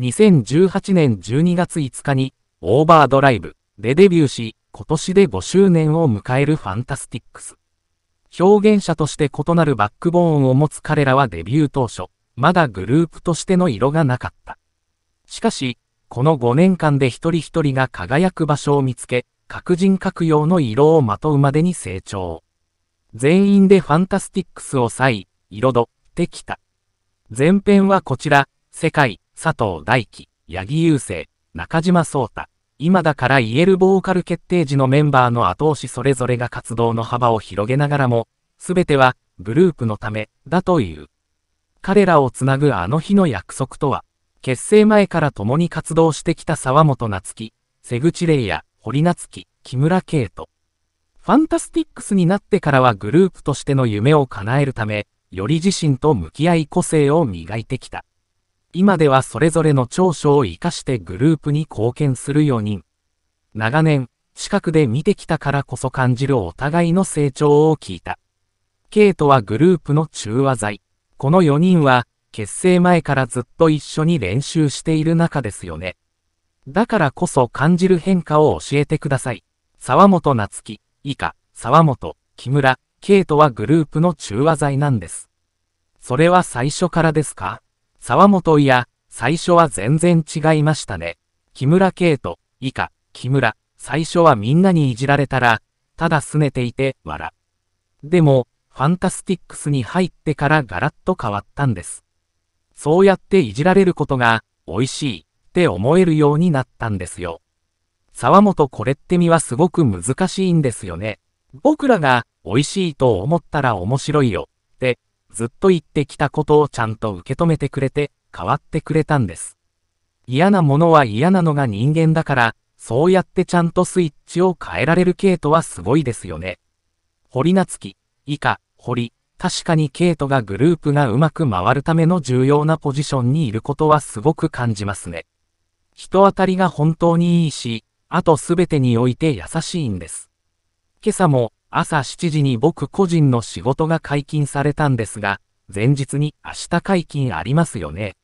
2018年12月5日に、オーバードライブでデビューし、今年で5周年を迎えるファンタスティックス。表現者として異なるバックボーンを持つ彼らはデビュー当初、まだグループとしての色がなかった。しかし、この5年間で一人一人が輝く場所を見つけ、各人各様の色をまとうまでに成長。全員でファンタスティックスを際、彩ってきた。前編はこちら、世界、佐藤大輝、八木雄星、中島聡太、今だから言えるボーカル決定時のメンバーの後押しそれぞれが活動の幅を広げながらも、すべてはグループのためだという。彼らをつなぐあの日の約束とは、結成前から共に活動してきた沢本夏樹、瀬口玲也、堀夏樹、木村圭斗。ファンタスティックスになってからはグループとしての夢を叶えるため、より自身と向き合い個性を磨いてきた。今ではそれぞれの長所を活かしてグループに貢献する4人。長年、近くで見てきたからこそ感じるお互いの成長を聞いた。ケイトはグループの中和剤。この4人は、結成前からずっと一緒に練習している中ですよね。だからこそ感じる変化を教えてください。沢本夏樹、以下、沢本、木村、ケイトはグループの中和剤なんです。それは最初からですか沢本いや、最初は全然違いましたね。木村圭と、以下、木村、最初はみんなにいじられたら、ただ拗ねていて、笑。でも、ファンタスティックスに入ってからガラッと変わったんです。そうやっていじられることが、美味しい、って思えるようになったんですよ。沢本これってみはすごく難しいんですよね。僕らが美味しいと思ったら面白いよってずっと言ってきたことをちゃんと受け止めてくれて、変わってくれたんです。嫌なものは嫌なのが人間だから、そうやってちゃんとスイッチを変えられるケイトはすごいですよね。堀夏樹、以下、堀、確かにケイトがグループがうまく回るための重要なポジションにいることはすごく感じますね。人当たりが本当にいいし、あとすべてにおいて優しいんです。今朝も朝7時に僕個人の仕事が解禁されたんですが、前日に明日解禁ありますよね。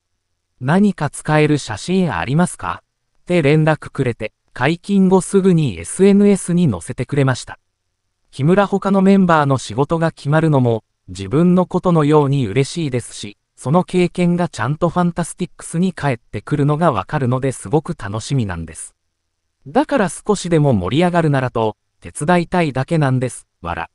何か使える写真ありますかって連絡くれて、解禁後すぐに SNS に載せてくれました。木村他のメンバーの仕事が決まるのも、自分のことのように嬉しいですし、その経験がちゃんとファンタスティックスに帰ってくるのがわかるのですごく楽しみなんです。だから少しでも盛り上がるならと、手伝いたいだけなんです、わら。